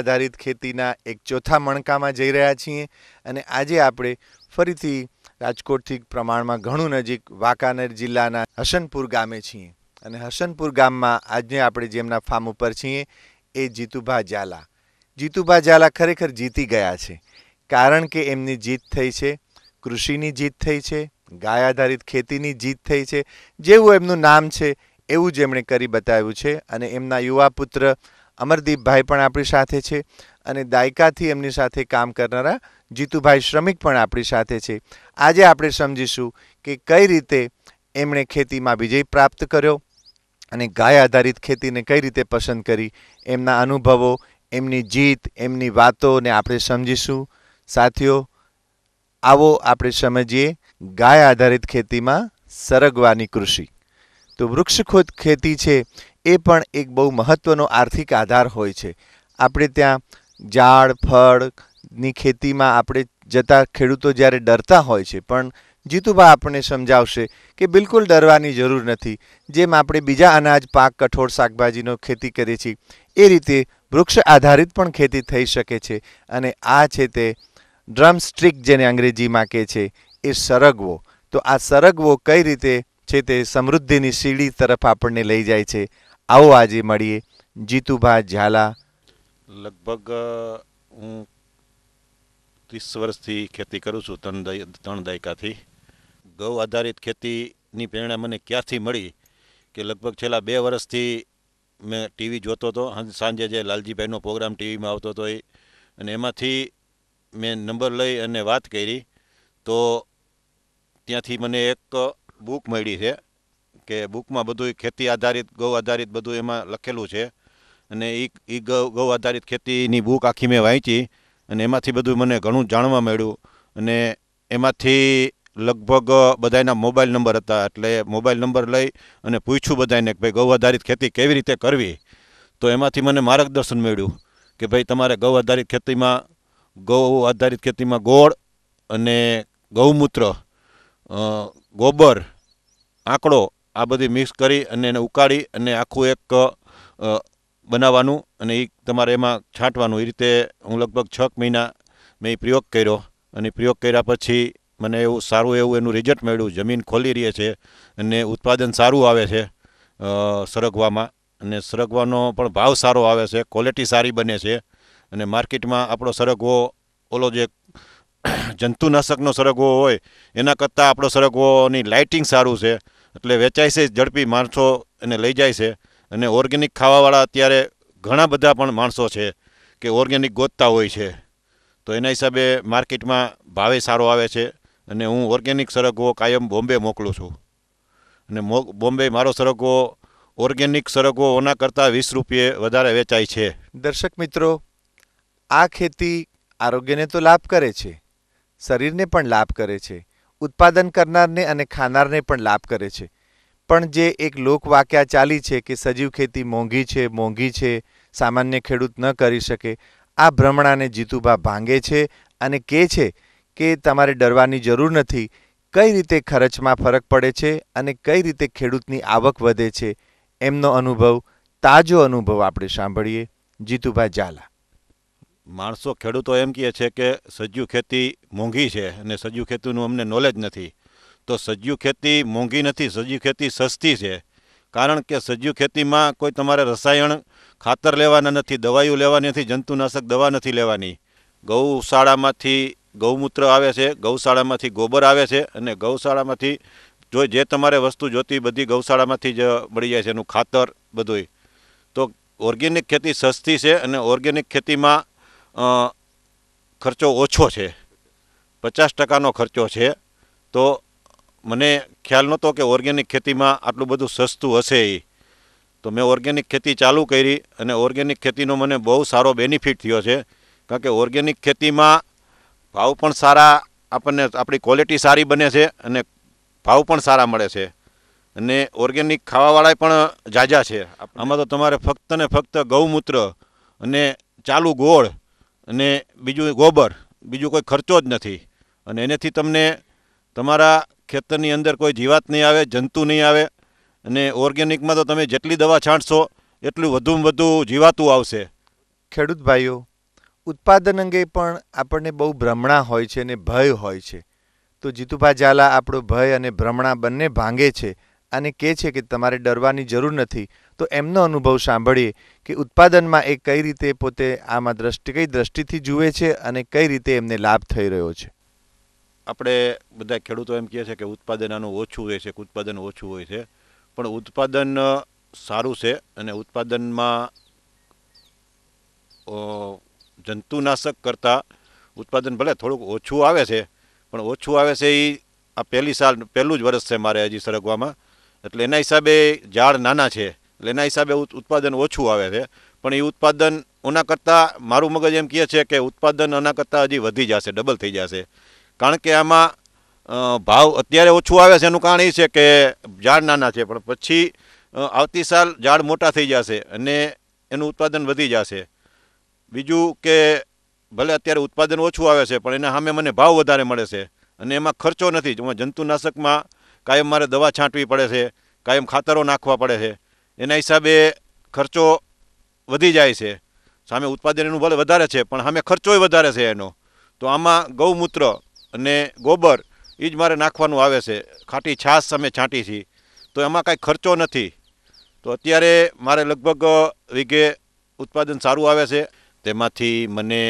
આધારિત ખેતીના એક ચોથા મણકામાં જઈ રહ્યા છીએ અને આજે આપણે ફરીથી રાજકોટથી પ્રમાણમાં ઘણું નજીક વાંકાનેર જિલ્લાના હસનપુર ગામે છીએ અને હસનપુર ગામમાં આજે આપણે જેમના ફાર્મ ઉપર છીએ એ જીતુભા ઝાલા જીતુભા ઝાલા ખરેખર જીતી ગયા છે કારણ કે એમની જીત થઈ છે કૃષિની જીત થઈ છે ગાય આધારિત ખેતીની જીત થઈ છે જેવું એમનું નામ છે એવું જ એમણે કરી બતાવ્યું છે અને એમના યુવા પુત્ર અમરદીપભાઈ પણ આપણી સાથે છે અને દાયકાથી એમની સાથે કામ કરનારા જીતુભાઈ શ્રમિક પણ આપણી સાથે છે આજે આપણે સમજીશું કે કઈ રીતે એમણે ખેતીમાં વિજય પ્રાપ્ત કર્યો અને ગાય આધારિત ખેતીને કઈ રીતે પસંદ કરી એમના અનુભવો એમની જીત એમની વાતોને આપણે સમજીશું સાથીઓ આવો આપણે સમજીએ ગાય આધારિત ખેતીમાં સરગવાની કૃષિ તો વૃક્ષખોદ ખેતી છે એ પણ એક બહુ મહત્ત્વનો આર્થિક આધાર હોય છે આપણે ત્યાં ઝાડ ફળની ખેતીમાં આપણે જતા ખેડૂતો જ્યારે ડરતા હોય છે પણ જીતુભા આપણને સમજાવશે કે બિલકુલ ડરવાની જરૂર નથી જેમ આપણે બીજા અનાજ પાક કઠોળ શાકભાજીનો ખેતી કરીએ છીએ એ રીતે વૃક્ષ આધારિત પણ ખેતી થઈ શકે છે અને આ છે તે ડ્રમ સ્ટ્રીક જેને અંગ્રેજીમાં કહે છે એ સરગવો તો આ સરગવો કઈ રીતે છે તે સમૃદ્ધિની સીડી તરફ આપણને લઈ જાય છે આવો આજે મળીએ જીતુભા ઝાલા લગભગ હું ત્રીસ વર્ષથી ખેતી કરું છું ત્રણ ત્રણ દાયકાથી ગૌ આધારિત ખેતીની પ્રેરણા મને ક્યાંથી મળી કે લગભગ છેલ્લા બે વર્ષથી મેં ટીવી જોતો હતો સાંજે જે લાલજીભાઈનો પ્રોગ્રામ ટીવીમાં આવતો હતો એ અને એમાંથી મેં નંબર લઈ અને વાત કરી તો ત્યાંથી મને એક બુક મળી છે કે બુકમાં બધું ખેતી આધારિત ગૌ આધારિત બધું એમાં લખેલું છે અને એ એ ગૌ આધારિત ખેતીની બુક આખી મેં વાંચી અને એમાંથી બધું મને ઘણું જાણવા મળ્યું અને એમાંથી લગભગ બધાના મોબાઈલ નંબર હતા એટલે મોબાઈલ નંબર લઈ અને પૂછ્યું બધાને કે ભાઈ ગૌ આધારિત ખેતી કેવી રીતે કરવી તો એમાંથી મને માર્ગદર્શન મળ્યું કે ભાઈ તમારે ગૌ આધારિત ખેતીમાં ગૌ આધારિત ખેતીમાં ગોળ અને ગૌમૂત્ર ગોબર આંકડો આ બધી મિક્સ કરી અને એને ઉકાળી અને આખું એક બનાવવાનું અને એ તમારે એમાં છાંટવાનું એ રીતે હું લગભગ છ મહિના મેં પ્રયોગ કર્યો અને પ્રયોગ કર્યા પછી મને એવું સારું એવું એનું રિઝલ્ટ મળ્યું જમીન ખોલી રહી છે અને ઉત્પાદન સારું આવે છે સરગવામાં અને સરગવાનો પણ ભાવ સારો આવે છે ક્વોલિટી સારી બને છે અને માર્કેટમાં આપણો સરગવો ઓલો જે જંતુનાશકનો સરગવો હોય એના કરતાં આપણો સરગવોની લાઇટિંગ સારું છે એટલે વેચાય છે ઝડપી માણસો એને લઈ જાય છે અને ઓર્ગેનિક ખાવાવાળા અત્યારે ઘણા બધા પણ માણસો છે કે ઓર્ગેનિક ગોતતા હોય છે તો એના હિસાબે માર્કેટમાં ભાવે સારો આવે છે અને હું ઓર્ગેનિક સરગવો કાયમ બોમ્બે મોકલું છું અને બોમ્બે મારો સરગવો ઓર્ગેનિક સરગવો ઓના કરતાં વીસ રૂપિયે વધારે વેચાય છે દર્શક મિત્રો આ ખેતી આરોગ્યને તો લાભ કરે છે શરીરને પણ લાભ કરે છે ઉત્પાદન કરનારને અને ખાનારને પણ લાભ કરે છે પણ જે એક લોકવાક્યા ચાલી છે કે સજીવ ખેતી મોંઘી છે મોંઘી છે સામાન્ય ખેડૂત ન કરી શકે આ ભ્રમણાને જીતુભા ભાંગે છે અને કહે છે કે તમારે ડરવાની જરૂર નથી કઈ રીતે ખર્ચમાં ફરક પડે છે અને કઈ રીતે ખેડૂતની આવક વધે છે એમનો અનુભવ તાજો અનુભવ આપણે સાંભળીએ જીતુભા ઝાલા માણસો ખેડૂતો એમ કહે છે કે સજ્જુ ખેતી મોંઘી છે અને સજ્જુ ખેતીનું અમને નોલેજ નથી તો સજ્જુ ખેતી મોંઘી નથી સજ્જુ ખેતી સસ્તી છે કારણ કે સજ્જુ ખેતીમાં કોઈ તમારે રસાયણ ખાતર લેવાના નથી દવાઈઓ લેવાની નથી જંતુનાશક દવા નથી લેવાની ગૌશાળામાંથી ગૌમૂત્ર આવે છે ગૌશાળામાંથી ગોબર આવે છે અને ગૌશાળામાંથી જો જે તમારે વસ્તુ જોતી બધી ગૌશાળામાંથી જ મળી જાય છે એનું ખાતર બધુંય તો ઓર્ગેનિક ખેતી સસ્તી છે અને ઓર્ગેનિક ખેતીમાં ખર્ચો ઓછો છે પચાસ ટકાનો ખર્ચો છે તો મને ખ્યાલ નહોતો કે ઓર્ગેનિક ખેતીમાં આટલું બધું સસ્તું હશે એ તો મેં ઓર્ગેનિક ખેતી ચાલુ કરી અને ઓર્ગેનિક ખેતીનો મને બહુ સારો બેનિફિટ થયો છે કારણ કે ઓર્ગેનિક ખેતીમાં ભાવ પણ સારા આપણને આપણી ક્વોલિટી સારી બને છે અને ભાવ પણ સારા મળે છે અને ઓર્ગેનિક ખાવાવાળા પણ જાજા છે આમાં તો તમારે ફક્ત ને ફક્ત ગૌમૂત્ર અને ચાલુ ગોળ અને બીજું ગોબર બીજું કોઈ ખર્ચો જ નથી અને એનેથી તમને તમારા ખેતરની અંદર કોઈ જીવાત નહીં આવે જંતુ નહીં આવે અને ઓર્ગેનિકમાં તો તમે જેટલી દવા છાંટશો એટલું વધુમાં વધુ જીવાતું આવશે ખેડૂત ભાઈઓ ઉત્પાદન અંગે પણ આપણને બહુ ભ્રમણા હોય છે અને ભય હોય છે તો જીતુભા ઝાલા આપણો ભય અને ભ્રમણા બંને ભાંગે છે અને કહે છે કે તમારે ડરવાની જરૂર નથી તો એમનો અનુભવ સાંભળીએ કે ઉત્પાદનમાં એ કઈ રીતે પોતે આમાં દ્રષ્ટિ કઈ દ્રષ્ટિથી જુએ છે અને કઈ રીતે એમને લાભ થઈ રહ્યો છે આપણે બધા ખેડૂતો એમ કહે છે કે ઉત્પાદન આનું ઓછું હોય છે ઉત્પાદન ઓછું હોય છે પણ ઉત્પાદન સારું છે અને ઉત્પાદનમાં જંતુનાશક કરતાં ઉત્પાદન ભલે થોડુંક ઓછું આવે છે પણ ઓછું આવે છે એ આ પહેલી સાલ પહેલું જ વર્ષ છે મારે હજી સરગવામાં એટલે એના હિસાબે ઝાડ નાના છે એટલે એના હિસાબે ઉત્પાદન ઓછું આવે છે પણ એ ઉત્પાદન ઓના કરતાં મારું મગજ એમ કહે છે કે ઉત્પાદન આના કરતાં હજી વધી જશે ડબલ થઈ જશે કારણ કે આમાં ભાવ અત્યારે ઓછું આવે છે એનું કારણ એ છે કે ઝાડ નાના છે પણ પછી આવતી સાલ ઝાડ મોટા થઈ જશે અને એનું ઉત્પાદન વધી જશે બીજું કે ભલે અત્યારે ઉત્પાદન ઓછું આવે છે પણ એના સામે મને ભાવ વધારે મળે છે અને એમાં ખર્ચો નથી જંતુનાશકમાં કાયમ મારે દવા છાંટવી પડે છે કાયમ ખાતરો નાખવા પડે છે એના હિસાબે ખર્ચો વધી જાય છે સામે ઉત્પાદન એનું ભલે વધારે છે પણ સામે ખર્ચોય વધારે છે એનો તો આમાં ગૌમૂત્ર અને ગોબર એ જ મારે નાખવાનું આવે છે ખાટી છાશ સામે છાંટી છે તો એમાં કાંઈ ખર્ચો નથી તો અત્યારે મારે લગભગ વીઘે ઉત્પાદન સારું આવે છે તેમાંથી મને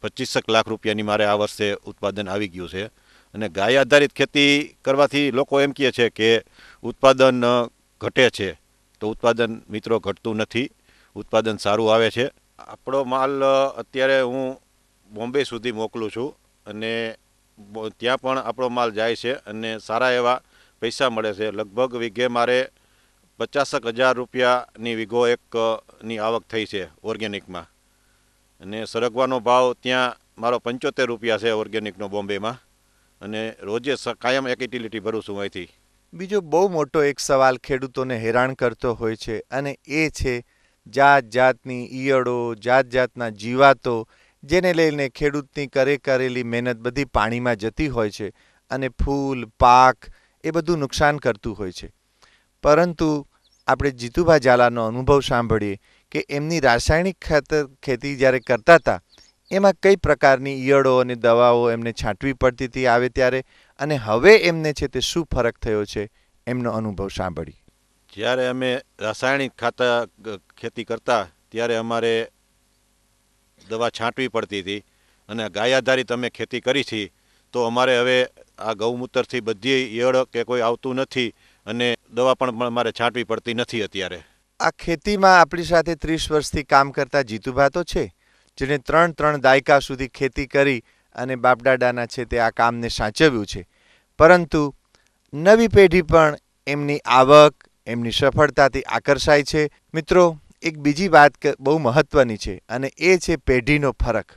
પચીસેક લાખ રૂપિયાની મારે આ વર્ષે ઉત્પાદન આવી ગયું છે અને ગાય આધારિત ખેતી કરવાથી લોકો એમ કહે છે કે ઉત્પાદન ઘટે છે તો ઉત્પાદન મિત્રો ઘટતું નથી ઉત્પાદન સારું આવે છે આપણો માલ અત્યારે હું બોમ્બે સુધી મોકલું છું અને ત્યાં પણ આપણો માલ જાય છે અને સારા એવા પૈસા મળે છે લગભગ વીઘે મારે પચાસક હજાર રૂપિયાની વીઘો એકની આવક થઈ છે ઓર્ગેનિકમાં અને સરગવાનો ભાવ ત્યાં મારો પંચોતેર રૂપિયા છે ઓર્ગેનિકનો બોમ્બેમાં અને રોજે કાયમ એક ઇટિલિટી ભરું છું અહીંથી બીજો બહુ મોટો એક સવાલ ખેડૂતોને હેરાન કરતો હોય છે અને એ છે જાત જાતની ઈયળો જાત જાતના જીવાતો જેને લઈને ખેડૂતની કરે કરેલી મહેનત બધી પાણીમાં જતી હોય છે અને ફૂલ પાક એ બધું નુકસાન કરતું હોય છે પરંતુ આપણે જીતુભા ઝાલાનો અનુભવ સાંભળીએ કે એમની રાસાયણિક ખાતર ખેતી જ્યારે કરતા હતા એમાં કઈ પ્રકારની ઈયળો અને દવાઓ એમને છાંટવી પડતી હતી આવે ત્યારે અને હવે એમને છે તે શું ફરક થયો છે એમનો અનુભવ સાંભળી જ્યારે અમે રાસાયણિક ખાતર ખેતી કરતા ત્યારે અમારે દવા છાંટવી પડતી હતી અને ગાય આધારિત અમે ખેતી કરી હતી તો અમારે હવે આ ગૌમૂત્રથી બધી ઈયળ કે કોઈ આવતું નથી અને દવા પણ અમારે છાંટવી પડતી નથી અત્યારે આ ખેતીમાં આપણી સાથે ત્રીસ વર્ષથી કામ કરતા જીતુભા તો છે જેણે ત્રણ ત્રણ દાયકા સુધી ખેતી કરી અને બાપડાડાના છે તે આ કામને સાચવ્યું છે પરંતુ નવી પેઢી પણ એમની આવક એમની સફળતાથી આકર્ષાય છે મિત્રો એક બીજી વાત બહુ મહત્ત્વની છે અને એ છે પેઢીનો ફરક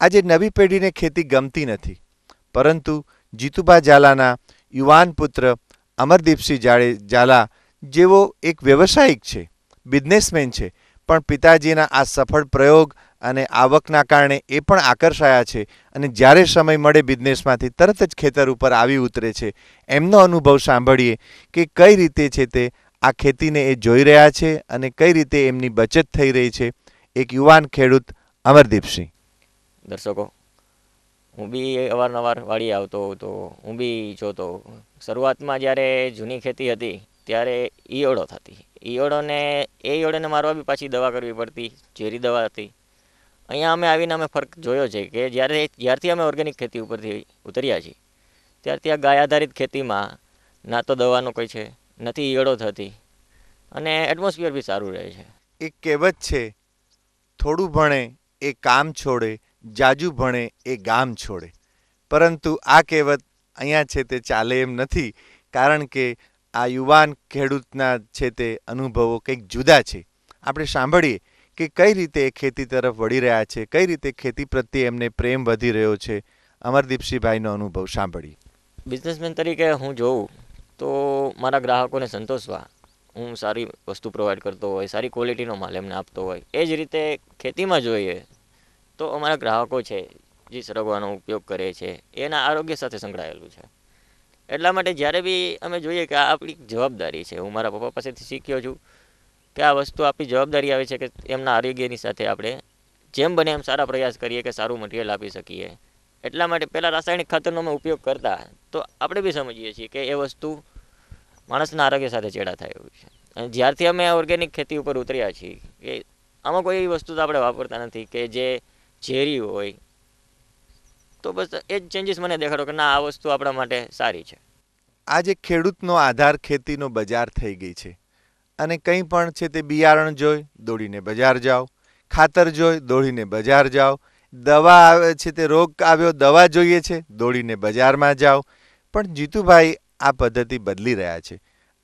આજે નવી પેઢીને ખેતી ગમતી નથી પરંતુ જીતુભા ઝાલાના યુવાન પુત્ર અમરદીપસિંહ જાડે ઝાલા જેવો એક વ્યવસાયિક છે બિઝનેસમેન છે પણ પિતાજીના આ સફળ પ્રયોગ અને આવકના કારણે એ પણ આકર્ષાયા છે અને જ્યારે સમય મળે બિઝનેસમાંથી તરત જ ખેતર ઉપર આવી ઉતરે છે એમનો અનુભવ સાંભળીએ કે કઈ રીતે છે તે આ ખેતીને એ જોઈ રહ્યા છે અને કઈ રીતે એમની બચત થઈ રહી છે એક યુવાન ખેડૂત અમરદીપસિંહ દર્શકો હું બી અવારનવાર વાળી આવતો તો હું બી જોતો શરૂઆતમાં જ્યારે જૂની ખેતી હતી ત્યારે ઈયળો થતી ઈયળોને એ ઈયળોને મારવા બી પાછી દવા કરવી પડતી ઝેરી દવા હતી અહીંયા અમે આવીને અમે ફરક જોયો છે કે જ્યારે જ્યારથી અમે ઓર્ગેનિક ખેતી ઉપરથી ઉતર્યા છીએ ત્યારથી આ ગાય આધારિત ખેતીમાં ના તો દવાનો કોઈ છે નથી ઈયળો થતી અને એટમોસ્ફિયર બી સારું રહે છે એક કહેવત છે થોડું ભણે એ કામ છોડે જાજુ ભણે એ ગામ છોડે પરંતુ આ કહેવત અહીંયા છે તે ચાલે એમ નથી કારણ કે આ યુવાન ખેડૂતના છે તે અનુભવો કંઈક જુદા છે આપણે સાંભળીએ કે કઈ રીતે ખેતી તરફ વળી રહ્યા છે કઈ રીતે ખેતી પ્રત્યે એમને પ્રેમ વધી રહ્યો છે અમરદીપસિંહભાઈનો અનુભવ સાંભળી બિઝનેસમેન તરીકે હું જોઉં તો મારા ગ્રાહકોને સંતોષવા હું સારી વસ્તુ પ્રોવાઈડ કરતો હોય સારી ક્વોલિટીનો માલ એમને આપતો હોય એ જ રીતે ખેતીમાં જોઈએ તો અમારા ગ્રાહકો છે જે સરગવાનો ઉપયોગ કરે છે એના આરોગ્ય સાથે સંકળાયેલું છે એટલા માટે જ્યારે બી અમે જોઈએ કે આ આપણી જવાબદારી છે હું મારા પપ્પા પાસેથી શીખ્યો છું કે આ વસ્તુ આપી જવાબદારી આવે છે કે એમના આરોગ્યની સાથે આપણે જેમ બને એમ સારા પ્રયાસ કરીએ કે સારું મટીરિયલ આપી શકીએ એટલા માટે પહેલાં રાસાયણિક ખાતરનો અમે ઉપયોગ કરતા તો આપણે બી સમજીએ છીએ કે એ વસ્તુ માણસના આરોગ્ય સાથે ચેડા થાય એવું છે અને જ્યારથી અમે ઓર્ગેનિક ખેતી ઉપર ઉતર્યા છીએ કે આમાં કોઈ એવી વસ્તુ તો આપણે વાપરતા નથી કે જે ઝેરી હોય તો બસ એ જ ચેન્જીસ મને દેખાડો કે ના આ વસ્તુ આપણા માટે સારી છે આજે ખેડૂતનો આધાર ખેતીનો બજાર થઈ ગઈ છે અને કંઈ પણ છે તે બિયારણ જોઈ દોડીને બજાર જાઓ ખાતર જોઈ દોડીને બજાર જાઓ દવા આવે છે તે રોગ આવ્યો દવા જોઈએ છે દોડીને બજારમાં જાઓ પણ જીતુભાઈ આ પદ્ધતિ બદલી રહ્યા છે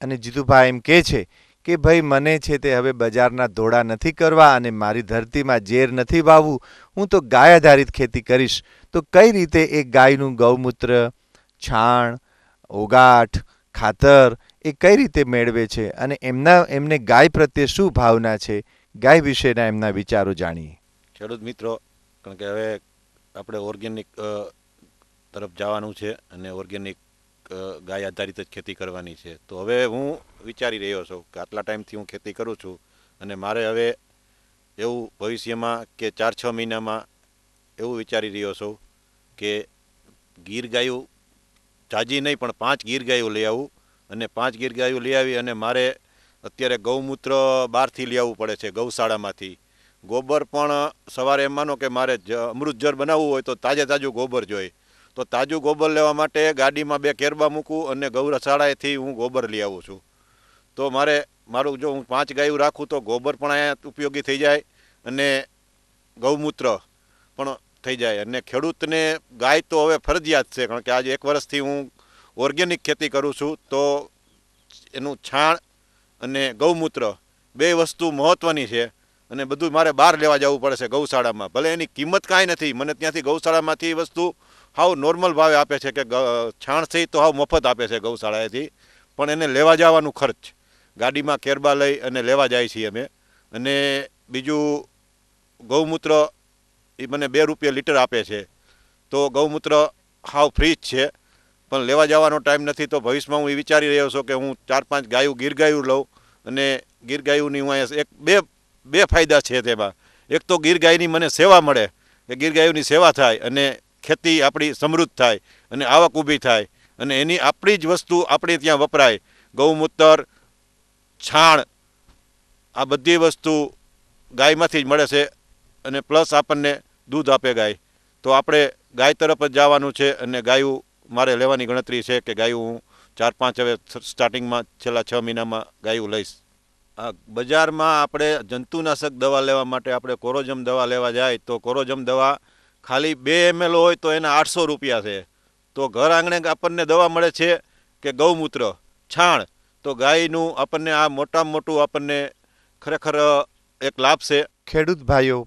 અને જીતુભાઈ એમ કહે છે કે ભાઈ મને છે તે હવે બજારના ધોળા નથી કરવા અને મારી ધરતીમાં ઝેર નથી વાવવું હું તો ગાય આધારિત ખેતી કરીશ તો કઈ રીતે એ ગાયનું ગૌમૂત્ર છાણ ઓગાઠ ખાતર એ કઈ રીતે મેળવે છે અને એમના એમને ગાય પ્રત્યે શું ભાવના છે ગાય વિશેના એમના વિચારો જાણીએ ખેડૂત મિત્રો કારણ કે હવે આપણે ઓર્ગેનિક તરફ જવાનું છે અને ઓર્ગેનિક ગાય આધારિત જ ખેતી કરવાની છે તો હવે હું વિચારી રહ્યો છું કે આટલા ટાઈમથી હું ખેતી કરું છું અને મારે હવે એવું ભવિષ્યમાં કે ચાર છ મહિનામાં એવું વિચારી રહ્યો છું કે ગીર ગાયું જાજી નહીં પણ પાંચ ગીર ગાયો લઈ આવું અને પાંચ ગીર ગાયું લઈ આવી અને મારે અત્યારે ગૌમૂત્ર બહારથી લઈ આવવું પડે છે ગૌશાળામાંથી ગોબર પણ સવારે એમ માનો કે મારે અમૃતજર બનાવવું હોય તો તાજે તાજું ગોબર જોઈએ તો તાજું ગોબર લેવા માટે ગાડીમાં બે કેરબા મૂકું અને ગૌશાળાએથી હું ગોબર લઈ આવું છું તો મારે મારું જો હું પાંચ ગાયું રાખું તો ગોબર પણ અહીંયા ઉપયોગી થઈ જાય અને ગૌમૂત્ર પણ થઈ જાય અને ખેડૂતને ગાય તો હવે ફરજિયાત છે કારણ કે આજે એક વર્ષથી હું ઓર્ગેનિક ખેતી કરું છું તો એનું છાણ અને ગૌમૂત્ર બે વસ્તુ મહત્ત્વની છે અને બધું મારે બહાર લેવા જવું પડે છે ગૌશાળામાં ભલે એની કિંમત કાંઈ નથી મને ત્યાંથી ગૌશાળામાંથી એ વસ્તુ હાવ નોર્મલ ભાવે આપે છે કે છાણથી તો હાવ મફત આપે છે ગૌશાળાએથી પણ એને લેવા જવાનું ખર્ચ ગાડીમાં કેરબા લઈ અને લેવા જાય છીએ અમે અને બીજું ગૌમૂત્ર એ મને બે રૂપિયા લીટર આપે છે તો ગૌમૂત્ર હાવ ફ્રી જ છે પણ લેવા જવાનો ટાઈમ નથી તો ભવિષ્યમાં હું એ વિચારી રહ્યો છું કે હું ચાર પાંચ ગાયું ગીર ગાયું લઉં અને ગીર ગાયુંની હું અહીંયા એક બે બે ફાયદા છે તેમાં એક તો ગીર ગાયની મને સેવા મળે કે ગીર ગાયુંની સેવા થાય અને ખેતી આપણી સમૃદ્ધ થાય અને આવક ઊભી થાય અને એની આપણી જ વસ્તુ આપણે ત્યાં વપરાય ગૌમૂત્ર છાણ આ બધી વસ્તુ ગાયમાંથી જ મળે છે અને પ્લસ આપણને દૂધ આપે ગાય તો આપણે ગાય તરફ જ જવાનું છે અને ગાયું મારે લેવાની ગણતરી છે કે ગાયું હું ચાર પાંચ હવે સ્ટાર્ટિંગમાં છેલ્લા છ મહિનામાં ગાયું લઈશ આ બજારમાં આપણે જંતુનાશક દવા લેવા માટે આપણે કોરોજમ દવા લેવા જાય તો કોરોજમ દવા ખાલી બે એમએલ હોય તો એના આઠસો રૂપિયા છે તો ઘર આંગણે આપણને દવા મળે છે કે ગૌમૂત્ર છાણ તો ગાયનું આપણને આ મોટામાં મોટું આપણને ખરેખર એક લાભ છે ખેડૂત ભાઈઓ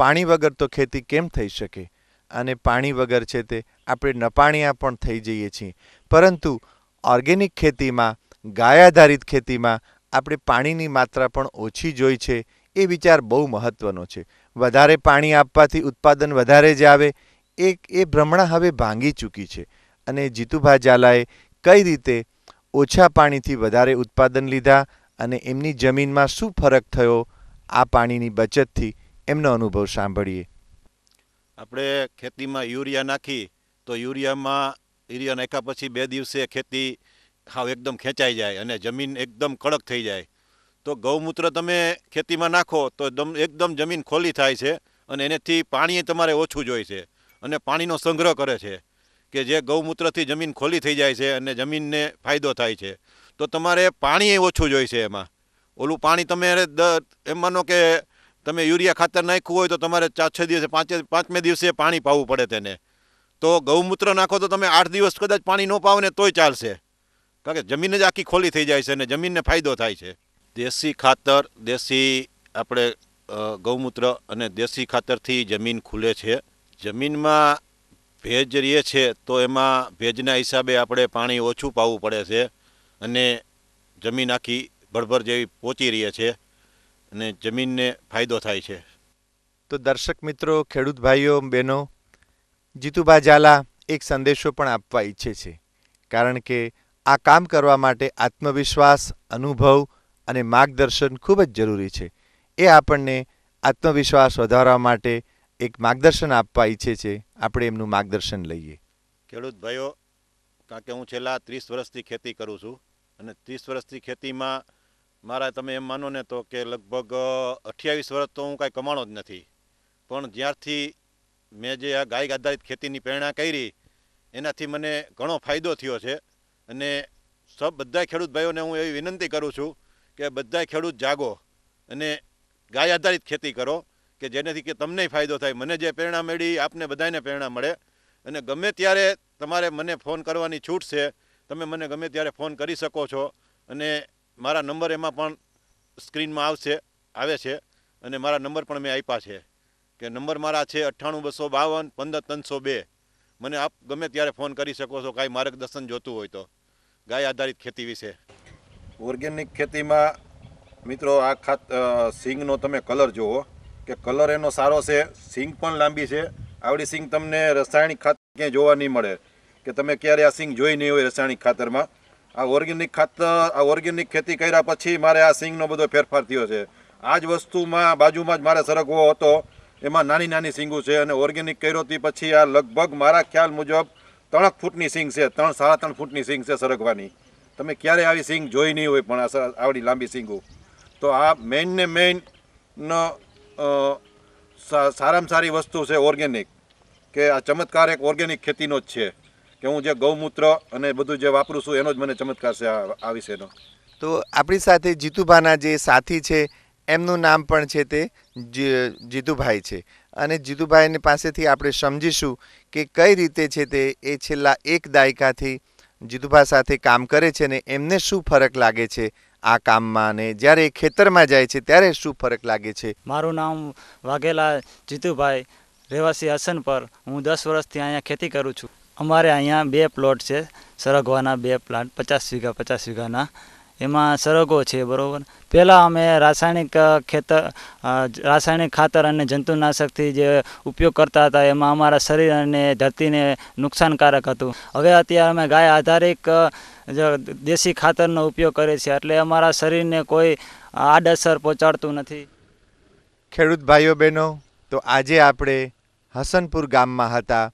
પાણી વગર તો ખેતી કેમ થઈ શકે અને પાણી વગર છે તે આપણે નપાણિયા પણ થઈ જઈએ છીએ પરંતુ ઓર્ગેનિક ખેતીમાં ગાય આધારિત ખેતીમાં આપણે પાણીની માત્રા પણ ઓછી જોઈ છે એ વિચાર બહુ મહત્ત્વનો છે વધારે પાણી આપવાથી ઉત્પાદન વધારે જ આવે એ એ ભ્રમણા હવે ભાંગી ચૂકી છે અને જીતુભા ઝાલાએ કઈ રીતે ઓછા પાણીથી વધારે ઉત્પાદન લીધા અને એમની જમીનમાં શું ફરક થયો આ પાણીની બચતથી એમનો અનુભવ સાંભળીએ આપણે ખેતીમાં યુરિયા નાખી તો યુરિયામાં યુરિયા નાખ્યા પછી બે દિવસે ખેતી હાવ એકદમ ખેંચાઈ જાય અને જમીન એકદમ કડક થઈ જાય તો ગૌમૂત્ર તમે ખેતીમાં નાખો તો એકદમ જમીન ખોલી થાય છે અને એનેથી પાણી તમારે ઓછું જોઈએ છે અને પાણીનો સંગ્રહ કરે છે કે જે ગૌમૂત્રથી જમીન ખોલી થઈ જાય છે અને જમીનને ફાયદો થાય છે તો તમારે પાણી ઓછું જોઈએ છે એમાં ઓલું પાણી તમે એમ માનો કે તમે યુરિયા ખાતર નાખ્યું હોય તો તમારે ચાર છ દિવસે પાંચે પાંચમે દિવસે પાણી પાવું પડે તેને તો ગૌમૂત્ર નાખો તો તમે આઠ દિવસ કદાચ પાણી ન પાવો ને તોય ચાલશે કારણ કે જમીન જ આખી ખોલી થઈ જાય છે અને જમીનને ફાયદો થાય છે દેશી ખાતર દેશી આપણે ગૌમૂત્ર અને દેશી ખાતરથી જમીન ખુલે છે જમીનમાં ભેજ રહીએ છે તો એમાં ભેજના હિસાબે આપણે પાણી ઓછું પાવું પડે છે અને જમીન આખી ભરભર જેવી પહોંચી રહી છે અને જમીનને ફાયદો થાય છે તો દર્શક મિત્રો ખેડૂત ભાઈઓ બહેનો જીતુભા ઝાલા એક સંદેશો પણ આપવા ઈચ્છે છે કારણ કે આ કામ કરવા માટે આત્મવિશ્વાસ અનુભવ અને માર્ગદર્શન ખૂબ જ જરૂરી છે એ આપણને આત્મવિશ્વાસ વધારવા માટે એક માર્ગદર્શન આપવા ઈચ્છે છે આપણે એમનું માર્ગદર્શન લઈએ ખેડૂત ભાઈઓ કારણ કે હું છેલ્લા ત્રીસ વર્ષથી ખેતી કરું છું અને ત્રીસ વર્ષથી ખેતીમાં મારા તમે એમ માનો ને તો કે લગભગ અઠ્યાવીસ વર્ષ તો હું કાંઈ કમાણો જ નથી પણ જ્યારથી મેં જે આ ગાય આધારિત ખેતીની પ્રેરણા કરી એનાથી મને ઘણો ફાયદો થયો છે અને સબ બધા ખેડૂત ભાઈઓને હું એવી વિનંતી કરું છું કે બધા ખેડૂત જાગો અને ગાય આધારિત ખેતી કરો કે જેનેથી કે તમને ફાયદો થાય મને જે પ્રેરણા મળી આપને બધાને પ્રેરણા મળે અને ગમે ત્યારે તમારે મને ફોન કરવાની છૂટ છે તમે મને ગમે ત્યારે ફોન કરી શકો છો અને મારા નંબર એમાં પણ સ્ક્રીનમાં આવશે આવે છે અને મારા નંબર પણ મેં આપ્યા છે કે નંબર મારા છે અઠ્ઠાણું બસો બાવન પંદર ત્રણસો બે મને આપ ગમે ત્યારે ફોન કરી શકો છો કાંઈ માર્ગદર્શન જોતું હોય તો ગાય આધારિત ખેતી વિશે ઓર્ગેનિક ખેતીમાં મિત્રો આ ખાત સિંગનો તમે કલર જુઓ કે કલર એનો સારો છે સિંગ પણ લાંબી છે આવડી સિંગ તમને રસાયણિક ખાતર ક્યાંય જોવા નહીં મળે કે તમે ક્યારે આ સિંગ જોઈ નહીં હોય રસાયણિક ખાતરમાં આ ઓર્ગેનિક ખાતર આ ઓર્ગેનિક ખેતી કર્યા પછી મારે આ સિંગનો બધો ફેરફાર થયો છે આ જ વસ્તુમાં બાજુમાં જ મારે સરગવો હતો એમાં નાની નાની સિંગું છે અને ઓર્ગેનિક કર્યો તે પછી આ લગભગ મારા ખ્યાલ મુજબ ત્રણક ફૂટની સિંગ છે ત્રણ સાડા ત્રણ ફૂટની સિંગ છે સરગવાની તમે ક્યારે આવી સિંગ જોઈ નહીં હોય પણ આવડી લાંબી સિંગું તો આ મેઇન ને મેઇન સારામાં સારી વસ્તુ છે ઓર્ગેનિક કે આ ચમત્કાર એક ઓર્ગેનિક ખેતીનો જ છે કે હું જે ગૌમૂત્ર અને બધું જે વાપરું છું એનો જ મને ચમત્કાર છે આ વિશેનો તો આપણી સાથે જીતુભાના જે સાથી છે એમનું નામ પણ છે તે જીતુભાઈ છે અને જીતુભાઈની પાસેથી આપણે સમજીશું કે કઈ રીતે છે તે એ છેલ્લા એક દાયકાથી જીતુભાઈ સાથે કામ કરે છે ને એમને શું ફરક લાગે છે આ કામમાં અને જ્યારે એ ખેતરમાં જાય છે ત્યારે શું ફરક લાગે છે મારું નામ વાઘેલા જીતુભાઈ રહેવાસી હસન પર હું દસ વર્ષથી અહીંયા ખેતી કરું છું અમારે અહીંયા બે પ્લોટ છે સરગવાના બે પ્લાન્ટ પચાસ વીઘા પચાસ વીઘાના એમાં સરગો છે બરાબર પહેલાં અમે રાસાયણિક ખેતર રાસાયણિક ખાતર અને જંતુનાશકથી જે ઉપયોગ કરતા હતા એમાં અમારા શરીર અને ધરતીને નુકસાનકારક હતું હવે અત્યારે અમે ગાય આધારિત દેશી ખાતરનો ઉપયોગ કરીએ છીએ એટલે અમારા શરીરને કોઈ આડઅસર પહોંચાડતું નથી ખેડૂત ભાઈઓ બહેનો તો આજે આપણે હસનપુર ગામમાં હતા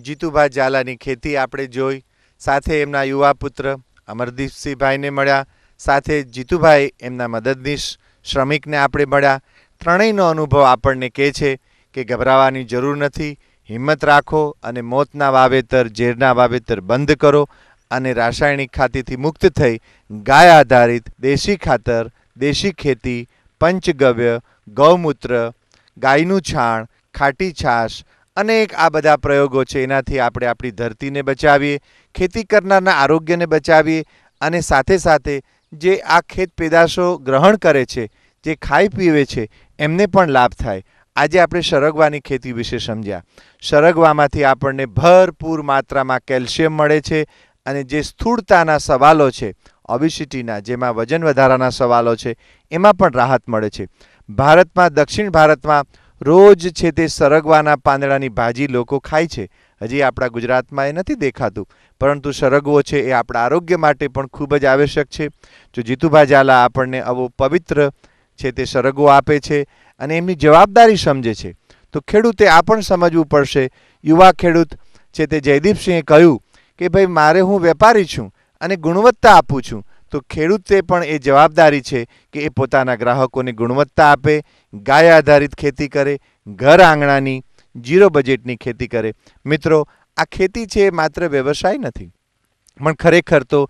જીતુભા ઝાલાની ખેતી આપણે જોઈ સાથે એમના યુવા પુત્ર અમરદીપસિંહભાઈને મળ્યા સાથે જીતુભાઈ એમના મદદનીશ શ્રમિકને આપણે મળ્યા ત્રણેયનો અનુભવ આપણને કહે છે કે ગભરાવાની જરૂર નથી હિંમત રાખો અને મોતના વાવેતર ઝેરના વાવેતર બંધ કરો અને રાસાયણિક ખાતીથી મુક્ત થઈ ગાય આધારિત દેશી ખાતર દેશી ખેતી પંચગવ્ય ગૌમૂત્ર ગાયનું છાણ ખાટી છાશ અનેક આ બધા પ્રયોગો છે એનાથી આપણે આપણી ધરતીને બચાવીએ ખેતી કરનારના આરોગ્યને બચાવીએ અને સાથે સાથે જે આ ખેત પેદાશો ગ્રહણ કરે છે જે ખાઈ પીવે છે એમને પણ લાભ થાય આજે આપણે સરગવાની ખેતી વિશે સમજ્યા સરગવામાંથી આપણને ભરપૂર માત્રામાં કેલ્શિયમ મળે છે અને જે સ્થૂળતાના સવાલો છે ઓબિસિટીના જેમાં વજન વધારાના સવાલો છે એમાં પણ રાહત મળે છે ભારતમાં દક્ષિણ ભારતમાં રોજ છે તે સરગવાના પાંદડાની ભાજી લોકો ખાય છે હજી આપણા ગુજરાતમાં એ નથી દેખાતું પરંતુ સરગવો છે એ આપણા આરોગ્ય માટે પણ ખૂબ જ આવશ્યક છે જો જીતુભા ઝાલા આપણને આવો પવિત્ર છે તે સરગવો આપે છે અને એમની જવાબદારી સમજે છે તો ખેડૂતે આ પણ સમજવું પડશે યુવા ખેડૂત છે તે જયદીપસિંહે કહ્યું કે ભાઈ મારે હું વેપારી છું અને ગુણવત્તા આપું છું તો ખેડૂતે પણ એ જવાબદારી છે કે એ પોતાના ગ્રાહકોને ગુણવત્તા આપે ગાય આધારિત ખેતી કરે ઘર આંગણાની જીરો બજેટની ખેતી કરે મિત્રો આ ખેતી છે એ માત્ર વ્યવસાય નથી પણ ખરેખર તો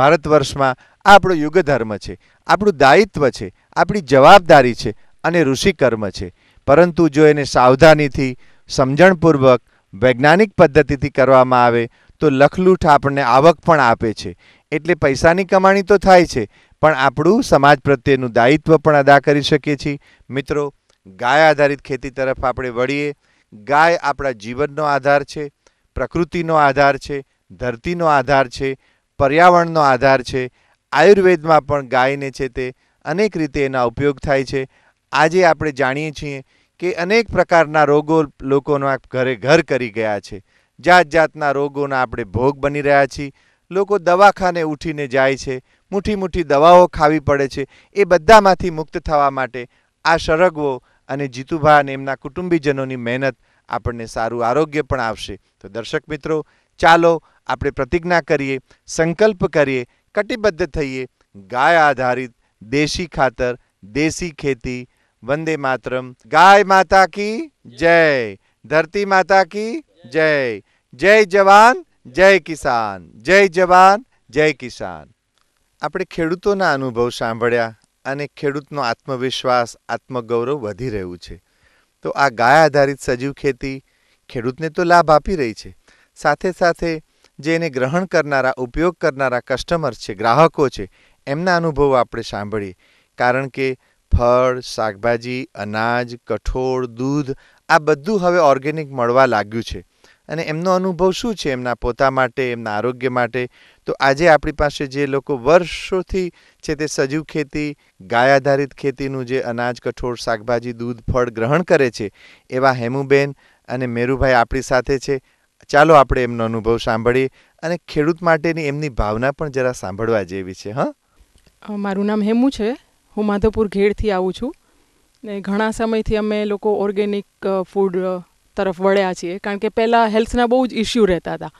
ભારત વર્ષમાં આ આપણો યુગધર્મ છે આપણું દાયિત્વ છે આપણી જવાબદારી છે અને ઋષિકર્મ છે પરંતુ જો એને સાવધાનીથી સમજણપૂર્વક વૈજ્ઞાનિક પદ્ધતિથી કરવામાં આવે તો લખલૂઠ આપણને આવક પણ આપે છે એટલે પૈસાની કમાણી તો થાય છે પણ આપણું સમાજ પ્રત્યેનું દાયિત્વ પણ અદા કરી શકીએ છીએ મિત્રો ગાય આધારિત ખેતી તરફ આપણે વળીએ ગાય આપણા જીવનનો આધાર છે પ્રકૃતિનો આધાર છે ધરતીનો આધાર છે પર્યાવરણનો આધાર છે આયુર્વેદમાં પણ ગાયને છે તે અનેક રીતે એના ઉપયોગ થાય છે આજે આપણે જાણીએ છીએ કે અનેક પ્રકારના રોગો લોકોના ઘરે ઘર કરી ગયા છે જાત જાતના રોગોના આપણે ભોગ બની રહ્યા છીએ લોકો દવાખાને ઉઠીને જાય છે મુઠ્ઠી મુઠ્ઠી દવાઓ ખાવી પડે છે એ બધામાંથી મુક્ત થવા માટે આ સરગવો અને જીતુભા અને એમના કુટુંબીજનોની મહેનત આપણને સારું આરોગ્ય પણ આવશે તો દર્શક મિત્રો ચાલો આપણે પ્રતિજ્ઞા કરીએ સંકલ્પ કરીએ કટિબદ્ધ થઈએ ગાય આધારિત દેશી ખાતર દેશી ખેતી વંદે માતરમ ગાય માતા કી જય ધરતી માતા કી જય જય જવાન જય કિસાન જય જવાન જય કિસાન આપણે ખેડૂતોના અનુભવ સાંભળ્યા અને ખેડૂતનો આત્મવિશ્વાસ આત્મગૌરવ વધી રહ્યું છે તો આ ગાય આધારિત સજીવ ખેતી ખેડૂતને તો લાભ આપી રહી છે સાથે સાથે જે એને ગ્રહણ કરનારા ઉપયોગ કરનારા કસ્ટમર છે ગ્રાહકો છે એમના અનુભવો આપણે સાંભળીએ કારણ કે ફળ શાકભાજી અનાજ કઠોળ દૂધ આ બધું હવે ઓર્ગેનિક મળવા લાગ્યું છે અને એમનો અનુભવ શું છે એમના પોતા માટે એમના આરોગ્ય માટે તો આજે આપણી પાસે જે લોકો વર્ષોથી છે તે સજીવ ખેતી ગાય આધારિત ખેતીનું જે અનાજ કઠોળ શાકભાજી દૂધ ફળ ગ્રહણ કરે છે એવા હેમુબેન અને મેરુભાઈ આપણી સાથે છે ચાલો આપણે એમનો અનુભવ સાંભળીએ અને ખેડૂત માટેની એમની ભાવના પણ જરા સાંભળવા જેવી છે હા મારું નામ હેમુ છે હું માધવપુર ઘેડથી આવું છું ને ઘણા સમયથી અમે લોકો ઓર્ગેનિક ફૂડ તરફ વળ્યા છીએ કારણ કે પહેલાં હેલ્થના બહુ જ ઇશ્યુ રહેતા હતા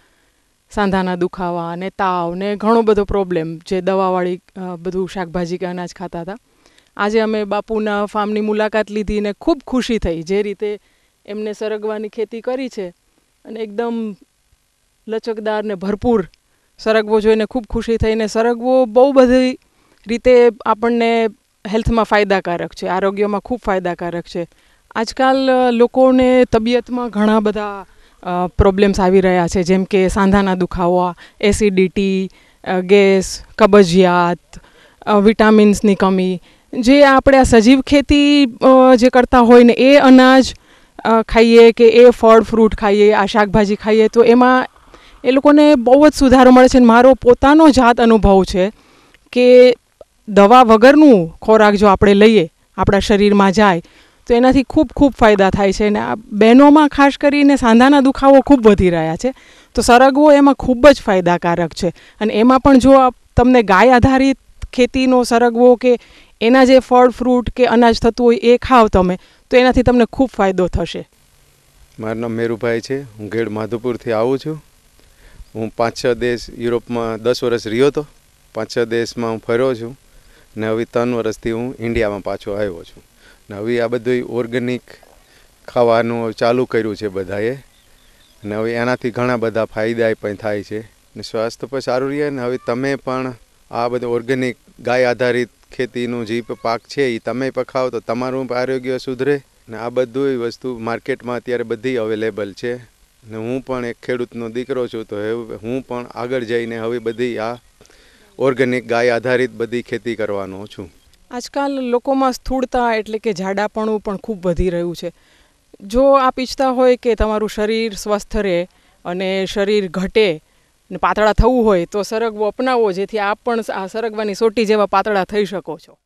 સાંધાના દુખાવા અને તાવ ને ઘણો બધો પ્રોબ્લેમ જે દવાવાળી બધું શાકભાજી કે અનાજ ખાતા હતા આજે અમે બાપુના ફાર્મની મુલાકાત લીધી ને ખૂબ ખુશી થઈ જે રીતે એમને સરગવાની ખેતી કરી છે અને એકદમ લચકદાર ને ભરપૂર સરગવો જોઈને ખૂબ ખુશી થઈને સરગવો બહુ બધી રીતે આપણને હેલ્થમાં ફાયદાકારક છે આરોગ્યમાં ખૂબ ફાયદાકારક છે આજકાલ લોકોને તબિયતમાં ઘણા બધા પ્રોબ્લેમ્સ આવી રહ્યા છે જેમ કે સાંધાના દુખાવા એસિડિટી ગેસ કબજિયાત વિટામિન્સની કમી જે આપણે આ સજીવ ખેતી જે કરતા હોય ને એ અનાજ ખાઈએ કે એ ફળ ફ્રૂટ ખાઈએ આ શાકભાજી ખાઈએ તો એમાં એ લોકોને બહુ જ સુધારો મળે છે મારો પોતાનો જાત અનુભવ છે કે દવા વગરનું ખોરાક જો આપણે લઈએ આપણા શરીરમાં જાય તો એનાથી ખૂબ ખૂબ ફાયદા થાય છે અને આ બહેનોમાં ખાસ કરીને સાંધાના દુખાવો ખૂબ વધી રહ્યા છે તો સરગવો એમાં ખૂબ જ ફાયદાકારક છે અને એમાં પણ જો તમને ગાય આધારિત ખેતીનો સરગવો કે એના જે ફળ ફ્રૂટ કે અનાજ થતું હોય એ ખાવ તમે તો એનાથી તમને ખૂબ ફાયદો થશે મારું નામ મેરુભાઈ છે હું ગેડ માધુપુરથી આવું છું હું પાંચ છ દેશ યુરોપમાં દસ વર્ષ રહ્યો હતો પાંચ છ દેશમાં હું ફર્યો છું ને હવે ત્રણ વર્ષથી હું ઇન્ડિયામાં પાછો આવ્યો છું ને હવે આ બધું ઓર્ગેનિક ખાવાનું ચાલુ કર્યું છે બધાએ અને હવે એનાથી ઘણા બધા ફાયદા પણ થાય છે ને સ્વાસ્થ્ય પણ સારું રહે ને હવે તમે પણ આ બધું ઓર્ગેનિક ગાય આધારિત ખેતીનું જે પાક છે એ તમે પખાવ તો તમારું આરોગ્ય સુધરે ને આ બધું વસ્તુ માર્કેટમાં અત્યારે બધી અવેલેબલ છે ને હું પણ એક ખેડૂતનો દીકરો છું તો હું પણ આગળ જઈને હવે બધી આ ઓર્ગેનિક ગાય આધારિત બધી ખેતી કરવાનો છું આજકાલ લોકોમાં સ્થૂળતા એટલે કે જાડાપણું પણ ખૂબ વધી રહ્યું છે જો આપ ઈચ્છતા હોય કે તમારું શરીર સ્વસ્થ રહે અને શરીર ઘટે ને પાતળા થવું હોય તો સરગવો અપનાવો જેથી આપ પણ આ સરગવાની સોટી જેવા પાતળા થઈ શકો છો